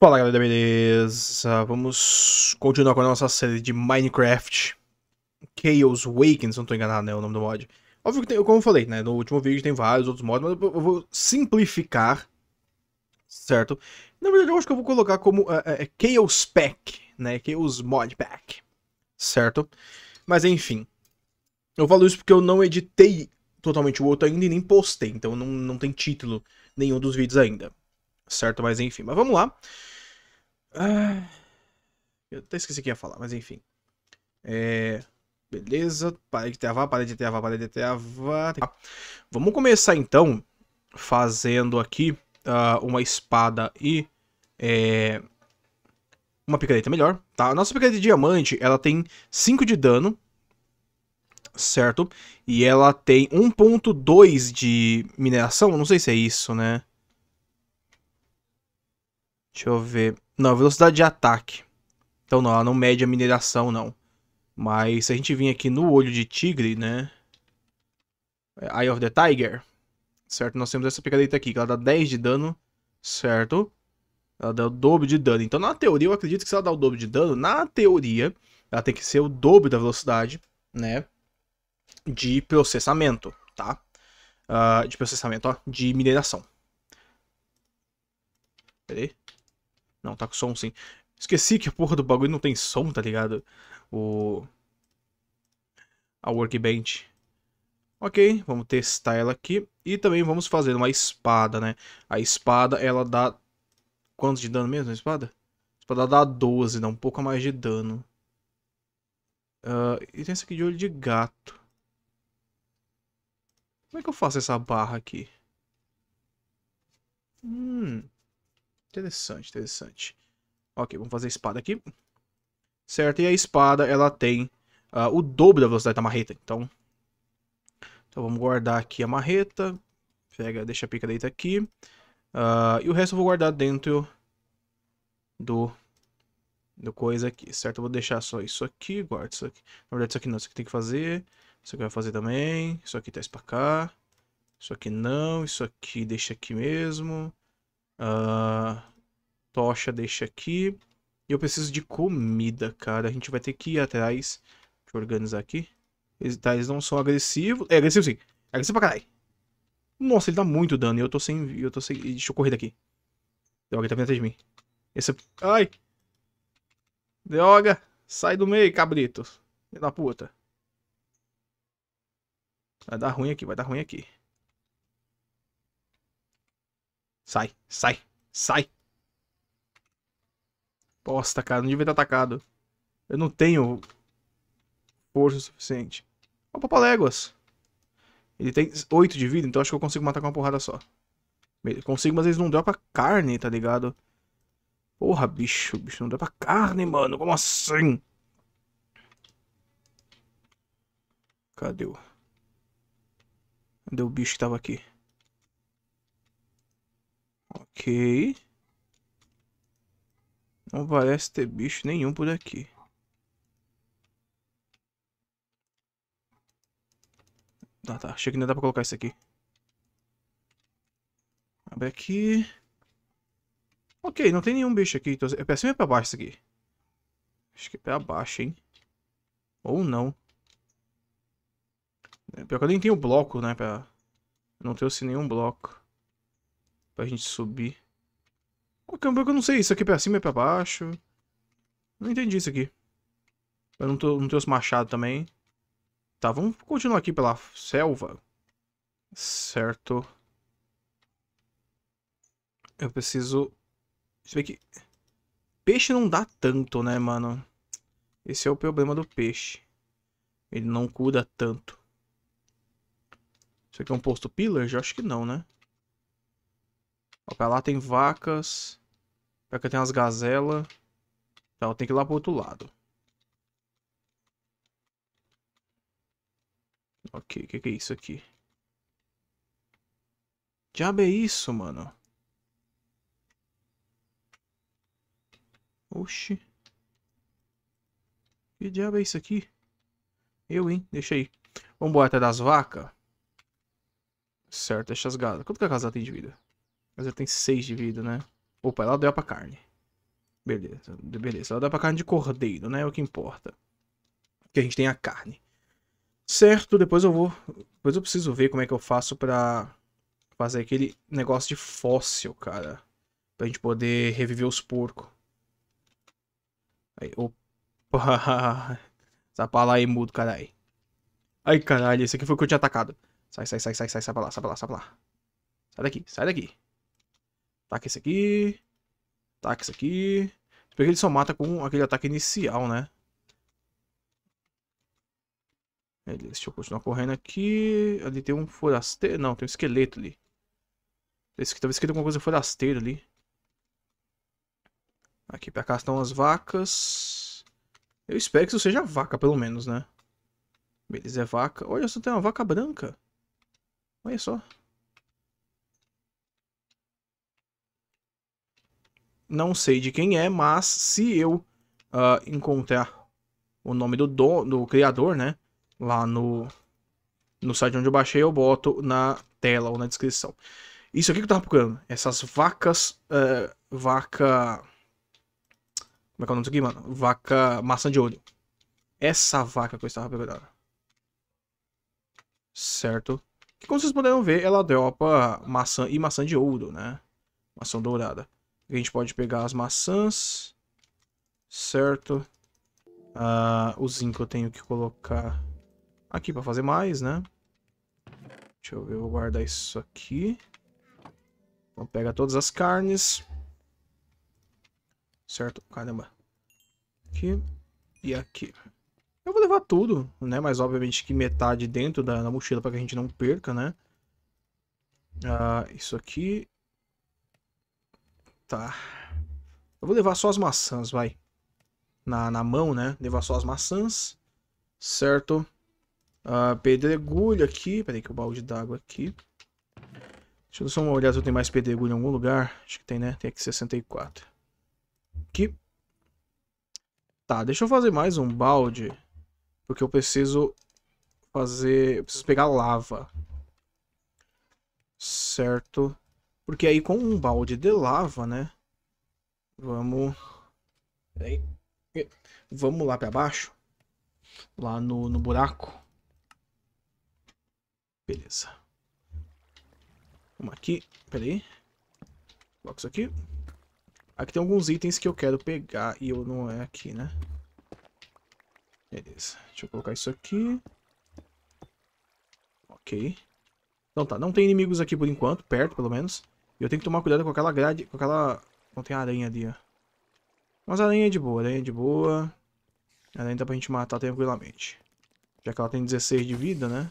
Fala galera, beleza? Vamos continuar com a nossa série de Minecraft Chaos Wakens, se não estou enganado, né, o nome do mod. Óbvio que tem, como eu falei, né, no último vídeo tem vários outros mods, mas eu vou simplificar, certo? Na verdade eu acho que eu vou colocar como uh, uh, Chaos Pack, né, Chaos Mod Pack, certo? Mas enfim, eu falo isso porque eu não editei totalmente o outro ainda e nem postei, então não, não tem título nenhum dos vídeos ainda, certo? Mas enfim, mas vamos lá. Ah, eu até esqueci o que ia falar, mas enfim. É, beleza, parede trava, parede trava, parede trava. Vamos começar então fazendo aqui uh, uma espada e é, uma picareta melhor, tá? A nossa picareta de diamante, ela tem 5 de dano, certo? E ela tem 1.2 de mineração, não sei se é isso, né? Deixa eu ver. Não, velocidade de ataque. Então não, ela não mede a mineração, não. Mas se a gente vir aqui no olho de tigre, né? É, Eye of the Tiger. Certo, nós temos essa picareta aqui, que ela dá 10 de dano, certo? Ela dá o dobro de dano. Então, na teoria, eu acredito que se ela dá o dobro de dano, na teoria, ela tem que ser o dobro da velocidade, né? De processamento, tá? Uh, de processamento, ó, de mineração. Peraí. Não, tá com som sim. Esqueci que a porra do bagulho não tem som, tá ligado? O. A workbench. Ok, vamos testar ela aqui. E também vamos fazer uma espada, né? A espada, ela dá... Quanto de dano mesmo a espada? A espada dá 12, dá um pouco a mais de dano. Uh, e tem essa aqui de olho de gato. Como é que eu faço essa barra aqui? Hum... Interessante, interessante. Ok, vamos fazer a espada aqui. Certo, e a espada, ela tem uh, o dobro da velocidade da marreta, então... Então vamos guardar aqui a marreta. Pega, deixa a pica deita aqui. Uh, e o resto eu vou guardar dentro do do coisa aqui, certo? Eu vou deixar só isso aqui, guardo isso aqui. Na verdade, isso aqui não, isso aqui tem que fazer. Isso aqui vai fazer também. Isso aqui traz pra cá. Isso aqui não, isso aqui deixa aqui mesmo. Uh, Tocha deixa aqui. E eu preciso de comida, cara. A gente vai ter que ir atrás. Deixa eu organizar aqui. Eles, tá, eles não são agressivos. É, agressivo sim. É agressivo pra caralho. Nossa, ele dá muito dano. Eu tô sem... Eu tô sem... Deixa eu correr daqui. Droga, ele tá vindo atrás de mim. Esse... É Ai! Droga! Sai do meio, cabrito. Filho da puta. Vai dar ruim aqui, vai dar ruim aqui. Sai, sai, sai. Bosta, cara. Não devia ter atacado. Eu não tenho força suficiente. Ó, Papa Léguas. Ele tem 8 de vida, então acho que eu consigo matar com uma porrada só. Consigo, mas eles não dropa carne, tá ligado? Porra, bicho. Bicho, não dropa carne, mano. Como assim? Cadê o... Cadê o bicho que tava aqui? Ok. Não parece ter bicho nenhum por aqui. Tá, tá. Achei que ainda dá pra colocar isso aqui. Abre aqui. Ok, não tem nenhum bicho aqui. Então, é pra cima ou é pra baixo isso aqui? Acho que é pra baixo, hein? Ou não. É, pior que eu nem tenho bloco, né? Pra... não tenho assim nenhum bloco. Pra gente subir. É o campo eu não sei. Isso aqui é pra cima, é pra baixo. Não entendi isso aqui. Eu não, tô, não tenho os machados também. Tá, vamos continuar aqui pela selva. Certo. Eu preciso... Deixa eu ver aqui. Peixe não dá tanto, né, mano? Esse é o problema do peixe. Ele não cura tanto. Isso aqui é um posto pillar? Eu acho que não, né? pra lá tem vacas. Pra cá tem umas gazelas. Então tem que ir lá pro outro lado. Ok, o que, que é isso aqui? Diabo é isso, mano? Oxi. Que diabo é isso aqui? Eu, hein? Deixa aí. embora até das vacas. Certo, deixa as galas. Quanto que a casa tem de vida? Mas ela tem 6 de vida, né? Opa, ela deu pra carne. Beleza, beleza. Ela dá pra carne de cordeiro, né? É o que importa. Que a gente tem a carne. Certo, depois eu vou... Depois eu preciso ver como é que eu faço pra fazer aquele negócio de fóssil, cara. Pra gente poder reviver os porcos. Aí, opa! Sai pra lá aí, mudo, caralho. Ai, caralho, esse aqui foi o que eu tinha atacado. Sai, sai, sai, sai, sai, sai pra lá, sai pra lá, sai pra lá. Sai daqui, sai daqui. Ataque esse aqui. Ataque esse aqui. Porque tipo, ele só mata com aquele ataque inicial, né? Beleza, deixa eu continuar correndo aqui. Ali tem um forasteiro. Não, tem um esqueleto ali. Esse aqui, talvez escrito alguma coisa forasteiro ali. Aqui pra cá estão as vacas. Eu espero que isso seja vaca, pelo menos, né? Beleza, é vaca. Olha, só tem uma vaca branca. Olha só. não sei de quem é, mas se eu uh, encontrar o nome do, do, do criador, né? Lá no, no site onde eu baixei, eu boto na tela ou na descrição. Isso aqui que eu tava procurando. Essas vacas. Uh, vaca. Como é que é o nome disso aqui, mano? Vaca maçã de olho. Essa vaca que eu estava procurando. Certo? Que como vocês puderam ver, ela dropa maçã e maçã de ouro, né? Maçã dourada. A gente pode pegar as maçãs. Certo. Ah, o zinco eu tenho que colocar aqui para fazer mais, né? Deixa eu ver, eu vou guardar isso aqui. vamos pegar todas as carnes. Certo? Caramba. Aqui e aqui. Eu vou levar tudo, né? Mas obviamente que metade dentro da, da mochila para que a gente não perca, né? Ah, isso aqui Tá. Eu vou levar só as maçãs, vai. Na, na mão, né? Levar só as maçãs. Certo. Ah, pedregulho aqui. Peraí que o balde d'água aqui. Deixa eu só uma olhada se eu tenho mais pedregulho em algum lugar. Acho que tem, né? Tem aqui 64. Aqui. Tá, deixa eu fazer mais um balde. Porque eu preciso fazer... Eu preciso pegar lava. Certo. Porque aí com um balde de lava, né? Vamos... Peraí. Vamos lá para baixo. Lá no, no buraco. Beleza. Vamos aqui. Peraí. Coloca isso aqui. Aqui tem alguns itens que eu quero pegar e eu não é aqui, né? Beleza. Deixa eu colocar isso aqui. Ok. Então tá, não tem inimigos aqui por enquanto, perto pelo menos eu tenho que tomar cuidado com aquela grade, com aquela... Não tem aranha ali, ó. Mas aranha é de boa, aranha é de boa. Aranha dá pra gente matar tranquilamente. Já que ela tem 16 de vida, né?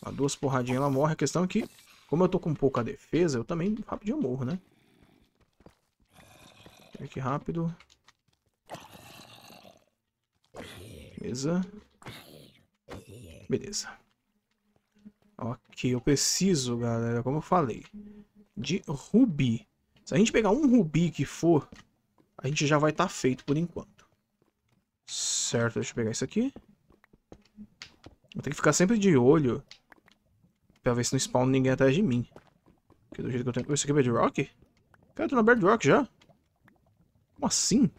A duas porradinhas ela morre. A questão é que, como eu tô com pouca defesa, eu também rapidinho morro, né? Aqui rápido. Beleza. Beleza. Ok, eu preciso, galera, como eu falei de rubi. Se a gente pegar um rubi que for, a gente já vai estar tá feito por enquanto. Certo, deixa eu pegar isso aqui. Vou ter que ficar sempre de olho pra ver se não spawn ninguém atrás de mim. Porque do jeito que eu tenho... Isso aqui é Bedrock? Cara, eu tô na Bedrock já. Como assim?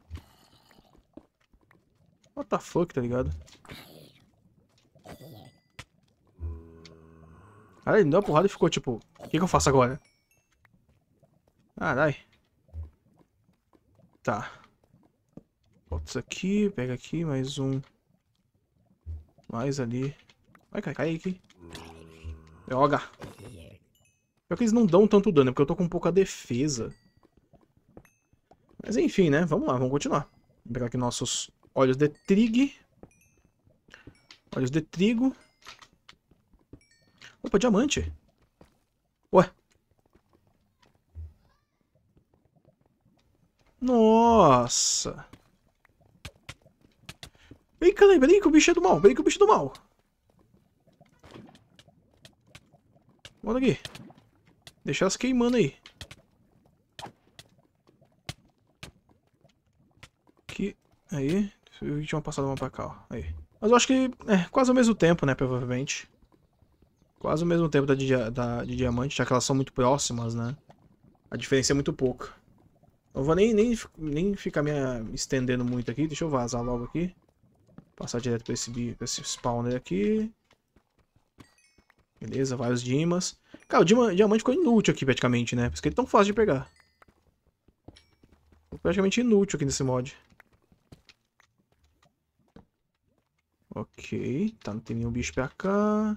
What the fuck, tá ligado? Cara, ele deu uma porrada e ficou tipo... O que, que eu faço agora? Caralho. Ah, tá. Bota isso aqui, pega aqui, mais um. Mais ali. Vai, cai, cai aqui. Joga. Pior que eles não dão tanto dano, é porque eu tô com pouca defesa. Mas enfim, né? Vamos lá, vamos continuar. Vou pegar aqui nossos olhos de trigo. Olhos de trigo. Opa, diamante. Nossa. Brinca, né? Brinca, o bicho é do mal. Brinca, o bicho é do mal. Bora aqui. Deixar elas queimando aí. Aqui. Aí. Eu tinha passado uma pra cá, ó. Aí. Mas eu acho que é quase ao mesmo tempo, né? Provavelmente. Quase ao mesmo tempo da de, da de diamante, já que elas são muito próximas, né? A diferença é muito pouca. Não vou nem, nem, nem ficar me ah, estendendo muito aqui. Deixa eu vazar logo aqui. Passar direto para esse, pra esse spawner aqui. Beleza, vários dimas. Cara, o dima, diamante ficou inútil aqui praticamente, né? Por isso que ele é tão fácil de pegar. Ficou praticamente inútil aqui nesse mod. Ok, tá, não tem nenhum bicho pra cá. Não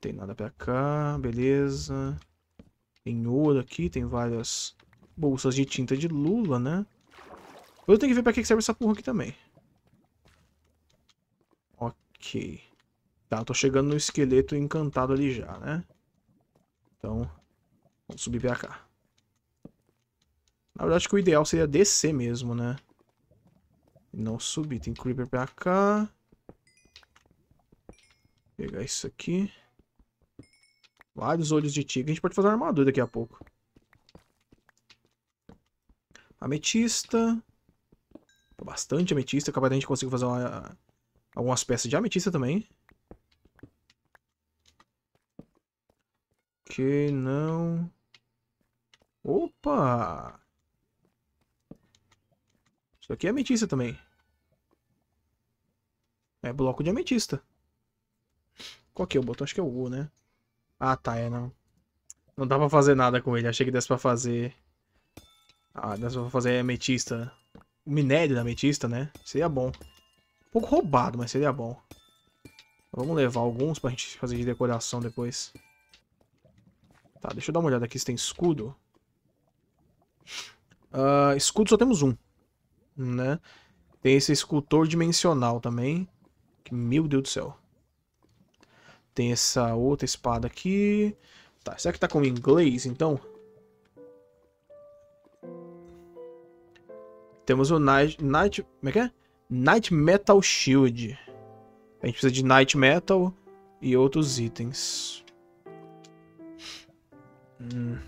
tem nada pra cá, beleza. Tem ouro aqui, tem várias bolsas de tinta de lula, né? Eu tenho que ver pra que serve essa porra aqui também. Ok. Tá, tô chegando no esqueleto encantado ali já, né? Então, vamos subir pra cá. Na verdade, que o ideal seria descer mesmo, né? Não subir. Tem creeper pra cá. Pegar isso aqui. Vários olhos de tigre. A gente pode fazer uma armadura daqui a pouco. Ametista. Bastante ametista. Capaz da gente conseguir fazer uma, algumas peças de ametista também. Ok, não. Opa! Isso aqui é ametista também. É bloco de ametista. Qual que é o botão? Acho que é o U, né? Ah, tá, é não. Não dá pra fazer nada com ele. Achei que desse pra fazer... Ah, nós vamos fazer ametista. O minério da ametista, né? Seria bom. Um pouco roubado, mas seria bom. Vamos levar alguns pra gente fazer de decoração depois. Tá, deixa eu dar uma olhada aqui se tem escudo. Uh, escudo só temos um, né? Tem esse escultor dimensional também. Que, meu Deus do céu. Tem essa outra espada aqui. Tá, será que tá com inglês, então? Temos o Night... Night como é que é? Night Metal Shield. A gente precisa de Night Metal e outros itens. Hum.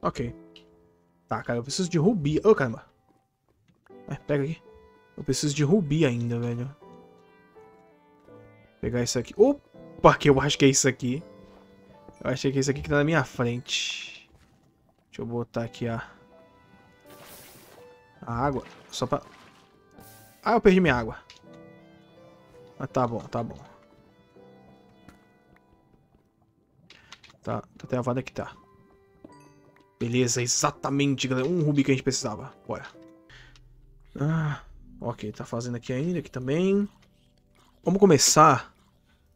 Ok. Tá, cara, eu preciso de rubi. Ô, oh, caramba. É, pega aqui. Eu preciso de rubi ainda, velho. Vou pegar isso aqui. Opa, que eu acho que é isso aqui. Eu achei que é isso aqui que tá na minha frente. Deixa eu botar aqui a... A água, só pra... Ah, eu perdi minha água. Mas ah, tá bom, tá bom. Tá, tá vada que tá. Beleza, exatamente, galera. Um rubi que a gente precisava. Bora. Ah, ok, tá fazendo aqui ainda, aqui também. Vamos começar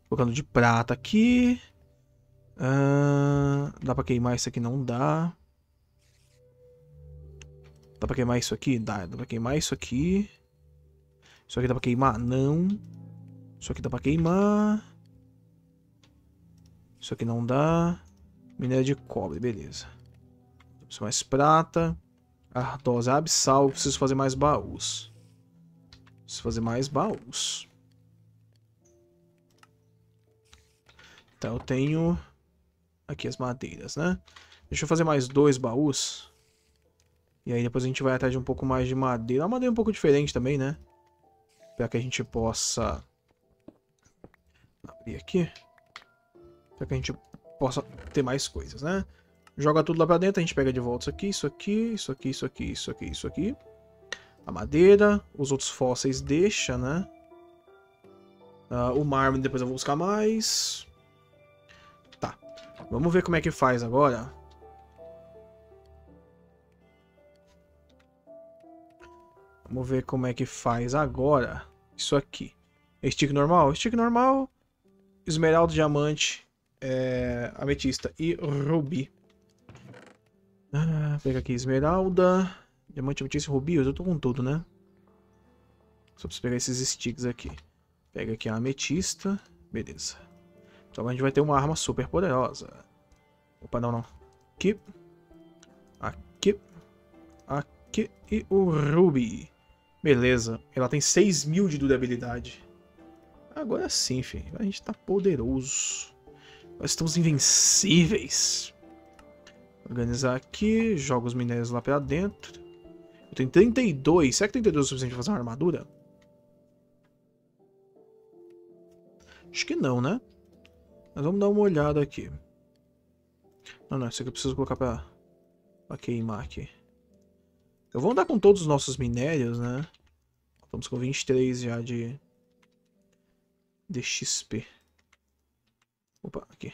colocando de prata aqui. Ah, dá pra queimar isso aqui? Não dá. Dá pra queimar isso aqui? Dá. Dá pra queimar isso aqui. Isso aqui dá pra queimar? Não. Isso aqui dá pra queimar. Isso aqui não dá. Minério de cobre, beleza. Preciso é mais prata. Ardose absal. Preciso fazer mais baús. Preciso fazer mais baús. Então eu tenho aqui as madeiras, né? Deixa eu fazer mais dois baús. E aí depois a gente vai atrás de um pouco mais de madeira. Uma madeira é um pouco diferente também, né? Pra que a gente possa... Abrir aqui. Pra que a gente possa ter mais coisas, né? Joga tudo lá pra dentro, a gente pega de volta isso aqui, isso aqui, isso aqui, isso aqui, isso aqui, isso aqui. A madeira, os outros fósseis deixa, né? Uh, o mármore depois eu vou buscar mais. Tá. Vamos ver como é que faz agora. Vamos ver como é que faz agora isso aqui. Stick normal? Stick normal, esmeralda, diamante, é, ametista e rubi. Ah, pega aqui esmeralda, diamante, ametista e rubi. Eu tô com tudo, né? Só preciso pegar esses sticks aqui. Pega aqui a ametista. Beleza. Então a gente vai ter uma arma super poderosa. Opa, não, não. Aqui. Aqui. Aqui. E o rubi. Beleza, ela tem 6 mil de durabilidade. Agora sim, filho. A gente tá poderoso. Nós estamos invencíveis. Organizar aqui. Joga os minérios lá pra dentro. Eu tenho 32. Será que 32 é o suficiente pra fazer uma armadura? Acho que não, né? Mas vamos dar uma olhada aqui. Não, não. Isso aqui eu preciso colocar pra, pra queimar aqui. Eu vou andar com todos os nossos minérios, né? Estamos com 23 já de... De XP. Opa, aqui.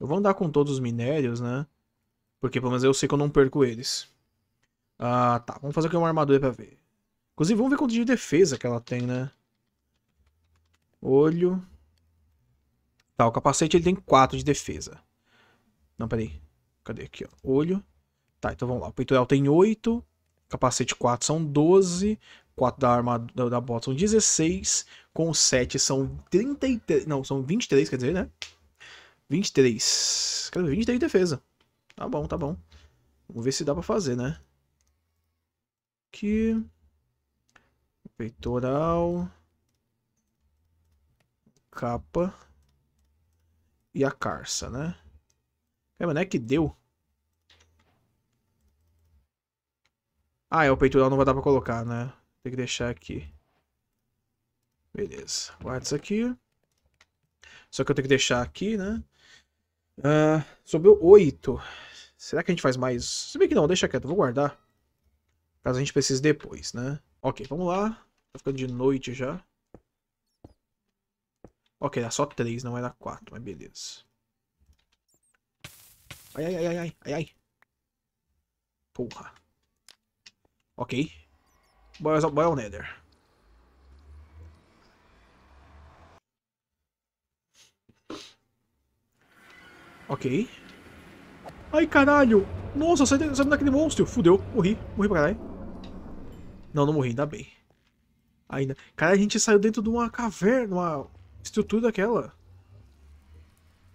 Eu vou andar com todos os minérios, né? Porque pelo menos eu sei que eu não perco eles. Ah, tá. Vamos fazer aqui uma armadura pra ver. Inclusive, vamos ver quanto de defesa que ela tem, né? Olho. Tá, o capacete ele tem 4 de defesa. Não, peraí. Cadê aqui, ó? Olho. Tá, então vamos lá. O peitoral tem 8. Capacete 4 são 12. 4 da arma da bota são 16, com 7 são 33, não, são 23, quer dizer, né? 23. Quero 23 de defesa. Tá bom, tá bom. Vamos ver se dá pra fazer, né? Aqui. Peitoral. Capa. E a carça, né? É, mas não é que deu. Ah, é, o peitoral não vai dar pra colocar, né? Tem que deixar aqui. Beleza. Guarda isso aqui. Só que eu tenho que deixar aqui, né? Uh, sobrou 8. Será que a gente faz mais? Se bem que não, deixa quieto, vou guardar. Caso a gente precise depois, né? Ok, vamos lá. Tá ficando de noite já. Ok, dá só 3, não era 4, mas beleza. Ai, ai, ai, ai, ai, ai. Porra. Ok. Boy, boy é o Nether. Ok. Ai, caralho! Nossa, sai, sai daquele monstro! Fudeu, morri. Morri pra caralho. Não, não morri, ainda bem. Ainda. Cara, a gente saiu dentro de uma caverna, uma estrutura daquela.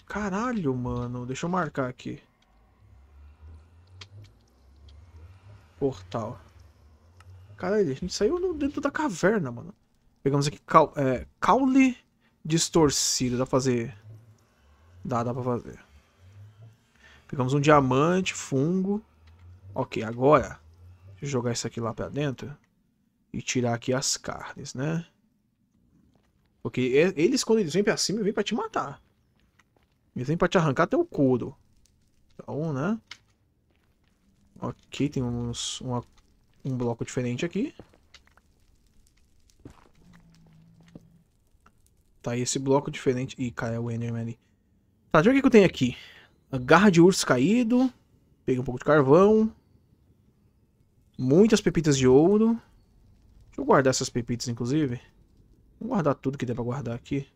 Caralho, mano. Deixa eu marcar aqui. Portal. Caralho, a gente saiu dentro da caverna, mano. Pegamos aqui cal, é, caule distorcido. Dá pra fazer. Dá, dá pra fazer. Pegamos um diamante, fungo. Ok, agora. Deixa eu jogar isso aqui lá pra dentro. E tirar aqui as carnes, né? Porque eles, quando eles vêm pra cima, vêm pra te matar. Eles vêm pra te arrancar até o couro. Então, né? Ok, tem uns, uma um bloco diferente aqui. Tá, aí esse bloco diferente... Ih, cara, é o Enderman ali. Tá, deixa eu ver o que eu tenho aqui. A garra de urso caído. Peguei um pouco de carvão. Muitas pepitas de ouro. Deixa eu guardar essas pepitas, inclusive. Vou guardar tudo que der pra guardar aqui.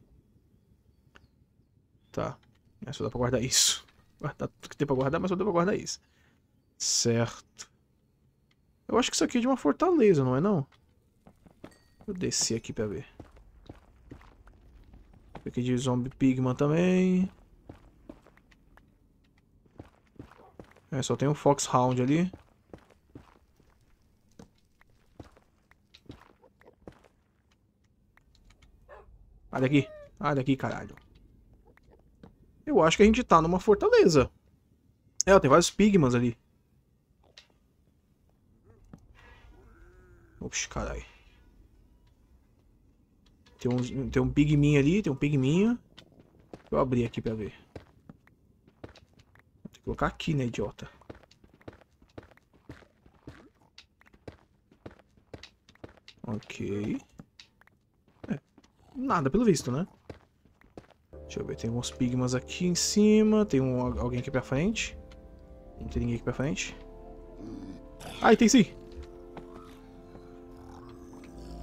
Tá. É, só dá pra guardar isso. Guardar tudo que tem pra guardar, mas só dá pra guardar isso. Certo. Eu acho que isso aqui é de uma fortaleza, não é não? Vou descer aqui pra ver. Aqui de Zombie Pigman também. É, só tem um Foxhound ali. Olha aqui. Olha aqui, caralho. Eu acho que a gente tá numa fortaleza. É, ó, tem vários Pigmans ali. Ops, caralho. Tem um, tem um pigminho ali, tem um pigminho. Deixa eu abrir aqui pra ver. Vou que colocar aqui, né, idiota? Ok. É, nada, pelo visto, né? Deixa eu ver, tem uns pigmas aqui em cima, tem um, alguém aqui pra frente. Não tem ninguém aqui pra frente. Ah, tem sim!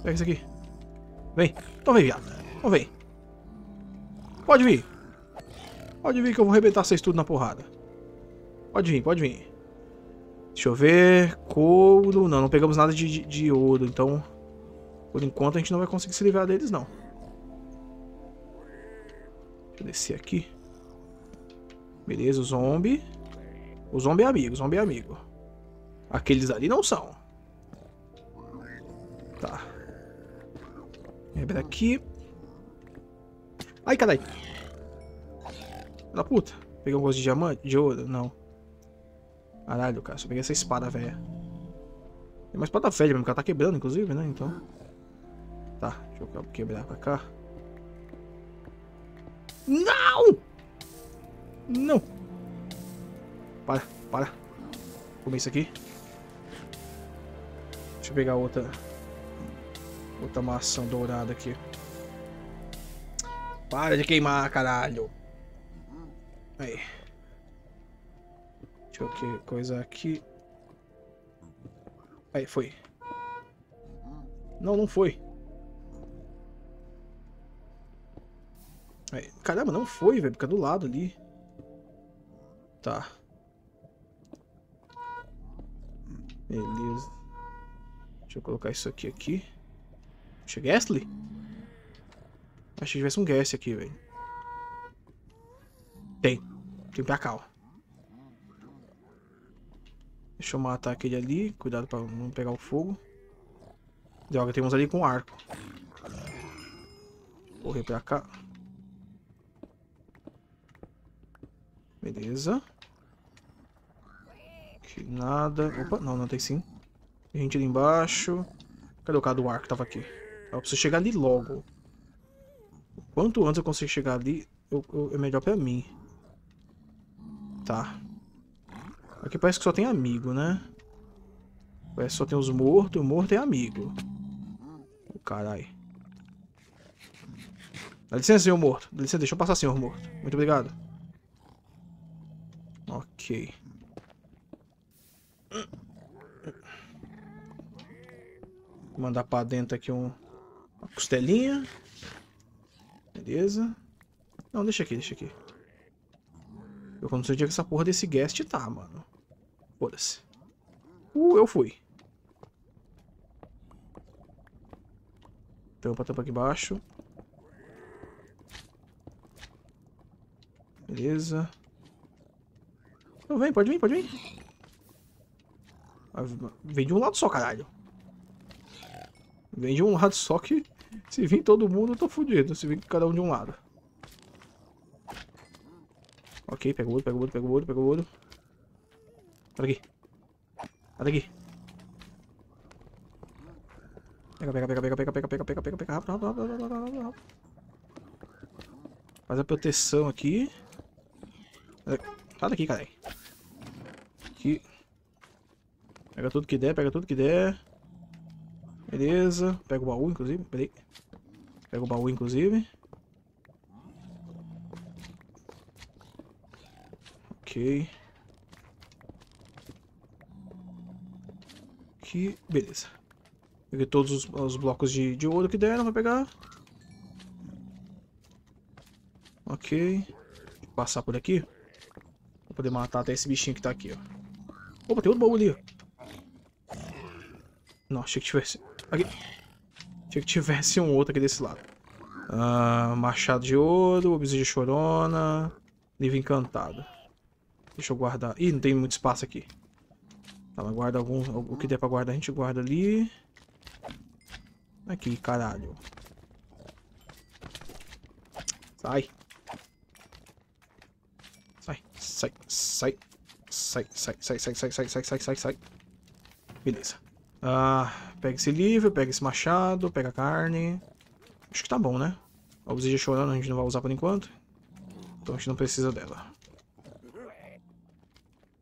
Pega é isso aqui. Vem. Então vem, viado. Então vem. Pode vir. Pode vir que eu vou arrebentar vocês tudo na porrada. Pode vir, pode vir. Deixa eu ver. Couro. Não, não pegamos nada de, de, de ouro, então... Por enquanto a gente não vai conseguir se livrar deles, não. Deixa eu descer aqui. Beleza, o zombie. O zombie é amigo, o zombie é amigo. Aqueles ali não são. Tá. Quebra é aqui Ai, cadê? Da puta. Peguei um gosto de diamante? De ouro? Não. Caralho, cara. Só peguei essa espada velha. É uma espada velha mesmo, que ela tá quebrando, inclusive, né? Então. Tá, deixa eu quebrar pra cá. Não! Não! Para, para. Comer isso aqui. Deixa eu pegar outra. Outra maçã dourada aqui. Para de queimar, caralho. Aí. Deixa eu que coisa aqui. Aí, foi. Não, não foi. Aí. Caramba, não foi, velho. Fica do lado ali. Tá. Beleza. Deixa eu colocar isso aqui aqui. Tinha Ghastly? Achei que tivesse um guess aqui, velho. Tem. Tem pra cá, ó. Deixa eu matar aquele ali. Cuidado pra não pegar o fogo. Droga, tem uns ali com arco. Correr pra cá. Beleza. Aqui nada. Opa, não, não tem sim. Tem gente ali embaixo. Cadê o cara do arco? Tava aqui. Eu preciso chegar ali logo. Quanto antes eu conseguir chegar ali, eu, eu, é melhor pra mim. Tá. Aqui parece que só tem amigo, né? Parece que só tem os mortos, o morto é amigo. Oh, carai. Dá licença, senhor morto. Dá licença, deixa eu passar, senhor morto. Muito obrigado. Ok. Vou mandar pra dentro aqui um... Costelinha. Beleza. Não, deixa aqui, deixa aqui. Eu não sei onde é que essa porra desse guest tá, mano. Foda-se. Uh, eu fui. Tampa, tampa aqui embaixo. Beleza. Não, vem, pode vir, pode vir. Ah, vem de um lado só, caralho. Vem de um lado só que... Se vir todo mundo, eu tô fudido. Se vir cada um de um lado. Ok, pega o ouro, pega o ouro, pega o ouro, pega o ouro. Olha aqui. Olha aqui. Pega, pega, pega, pega, pega, pega, pega, pega, pega, pega, rápido, rápido, rápido, rápido, rápido, rápido. Faz a proteção aqui. Sai daqui, caralho. Aqui. Pega tudo que der, pega tudo que der. Beleza. Pega o baú, inclusive. Peraí. Pega o baú, inclusive. Ok. Aqui. Beleza. Peguei todos os, os blocos de, de ouro que deram. Vou pegar. Ok. Vou passar por aqui. Vou poder matar até esse bichinho que tá aqui, ó. Opa, tem outro baú ali, Não, achei que tivesse... Aqui. Tinha que tivesse um outro aqui desse lado. machado de ouro, obsidian chorona, livro encantado. Deixa eu guardar. Ih, não tem muito espaço aqui. Tá, mas guarda algum, o que der pra guardar a gente guarda ali. Aqui, caralho. Sai. Sai, sai, sai. Sai, sai, sai, sai, sai, sai, sai, sai, sai, sai. Beleza. Ah, pega esse livro, pega esse machado, pega a carne. Acho que tá bom, né? A obsidia chorando a gente não vai usar por enquanto. Então a gente não precisa dela.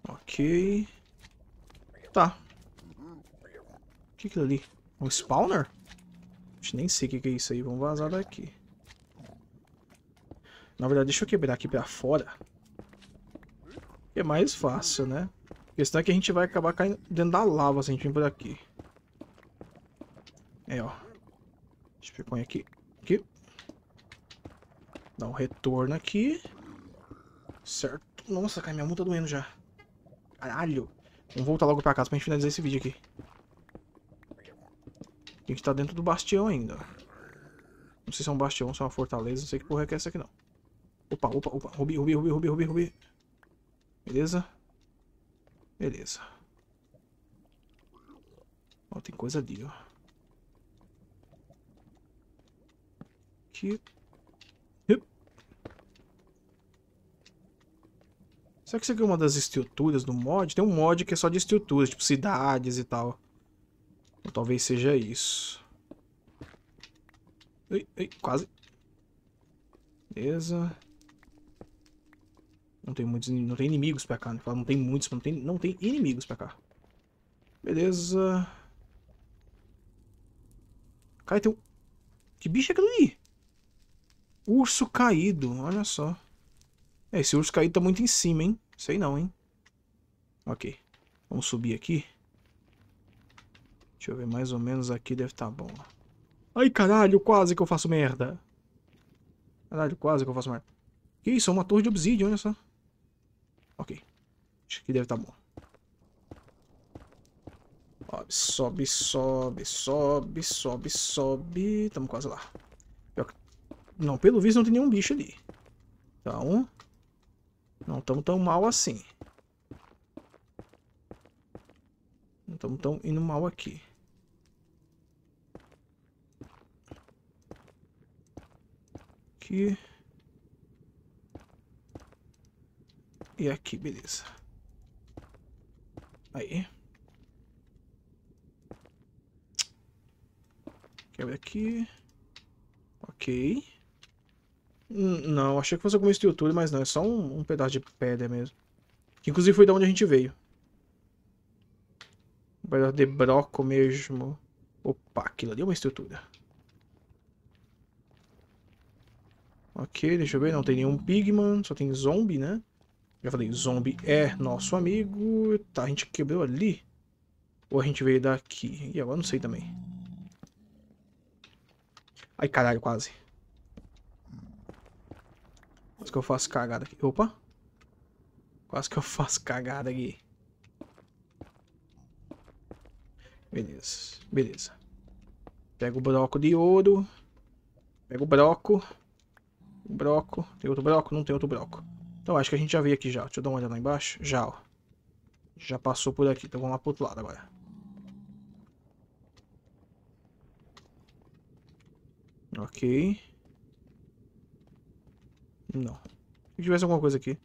Ok. Tá. O que é aquilo ali? Um spawner? A gente nem sei o que é isso aí. Vamos vazar daqui. Na verdade, deixa eu quebrar aqui pra fora. é mais fácil, né? A questão é que a gente vai acabar caindo dentro da lava se a gente vir por aqui. É, ó. Deixa eu pôr aqui. Aqui. Dá um retorno aqui. Certo. Nossa, cara, minha mão tá doendo já. Caralho. Vamos voltar logo pra casa pra gente finalizar esse vídeo aqui. A gente tá dentro do bastião ainda. Não sei se é um bastião ou se é uma fortaleza. Não sei que porra é que é essa aqui, não. Opa, opa, opa. Rubi, rubi, rubi, rubi, rubi, rubi. Beleza? Beleza. Ó, tem coisa ali, ó. aqui. Será que isso aqui é uma das estruturas do mod? Tem um mod que é só de estruturas, tipo cidades e tal. Ou talvez seja isso. Ei, ei, quase. Beleza. Não tem muitos, não tem inimigos pra cá, né? Não tem muitos, não tem, não tem inimigos pra cá. Beleza. Cara, tem um... Que bicho é aquilo ali? Urso caído, olha só. É, esse urso caído tá muito em cima, hein? Sei não, hein? Ok. Vamos subir aqui. Deixa eu ver, mais ou menos aqui deve estar tá bom. Ai, caralho, quase que eu faço merda. Caralho, quase que eu faço merda. Que isso, é uma torre de obsidian, olha só. Ok. Acho que deve estar tá bom. Sobe, sobe, sobe, sobe, sobe, sobe. Tamo quase lá. Não, pelo visto não tem nenhum bicho ali. Então, não estamos tão mal assim. Não estamos tão indo mal aqui. Aqui. E aqui, beleza. Aí. Quebra aqui. Ok. Hum, não, achei que fosse alguma estrutura, mas não, é só um, um pedaço de pedra mesmo. Que inclusive foi da onde a gente veio. Um pedaço de broco mesmo. Opa, aquilo ali é uma estrutura. Ok, deixa eu ver, não tem nenhum pigman, só tem zombie, né? Já falei, zombie é nosso amigo. Tá, a gente quebrou ali. Ou a gente veio daqui? E agora não sei também. Ai, caralho, quase que eu faço cagada aqui. Opa. Quase que eu faço cagada aqui. Beleza. Beleza. Pega o bloco de ouro. Pega o broco. O broco. Tem outro broco? Não tem outro broco. Então acho que a gente já veio aqui já. Deixa eu dar uma olhada lá embaixo. Já, ó. Já passou por aqui. Então vamos lá pro outro lado agora. Ok. Não. Se tivesse alguma coisa aqui.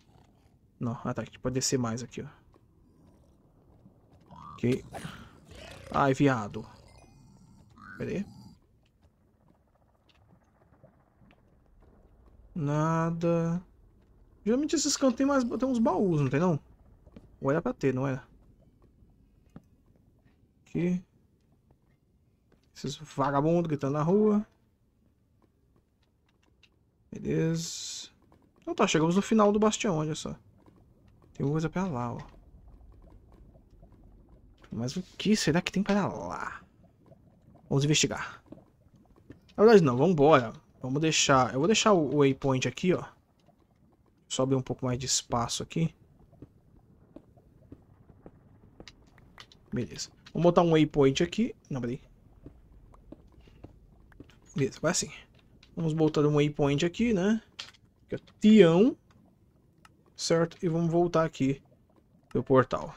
Não. Ah, tá. A gente pode descer mais aqui, ó. Ok. Ai, viado. Pera aí. Nada. Geralmente esses cantos tem, mais, tem uns baús, não tem não? Ou era pra ter, não era? Aqui. Esses vagabundos que estão na rua. Beleza. Então tá, chegamos no final do bastião, olha só. Tem uma coisa pra lá, ó. Mas o que será que tem para lá? Vamos investigar. Na verdade não, vamos embora. Vamos deixar... Eu vou deixar o waypoint aqui, ó. Só abrir um pouco mais de espaço aqui. Beleza. Vamos botar um waypoint aqui. Não, peraí. Beleza, vai assim. Vamos botar um waypoint aqui, né? que é Tião, certo? E vamos voltar aqui pro portal.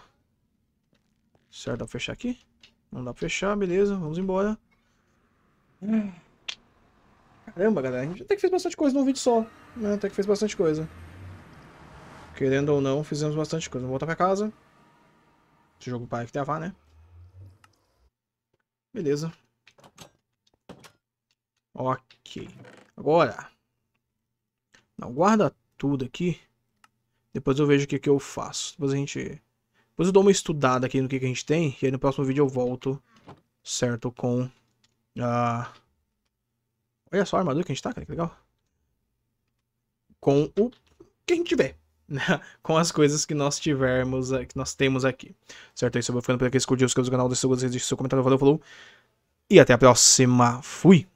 Certo, dá pra fechar aqui? Não dá pra fechar, beleza, vamos embora. Caramba, galera, a gente até que fez bastante coisa num vídeo só, né? Até que fez bastante coisa. Querendo ou não, fizemos bastante coisa. Vamos voltar pra casa. Esse jogo para que travar, né? Beleza. Ok. Agora, não, guarda tudo aqui. Depois eu vejo o que, que eu faço. Depois a gente... Depois eu dou uma estudada aqui no que, que a gente tem. E aí no próximo vídeo eu volto, certo, com... Olha só a armadura que a gente tá, cara, que legal. Com o que a gente tiver. Né? com as coisas que nós tivermos, eh, que nós temos aqui. Certo? É isso, eu vou ficando por aqui. canais os canal do seu, seu comentário, valeu, falou. E até a próxima. Fui!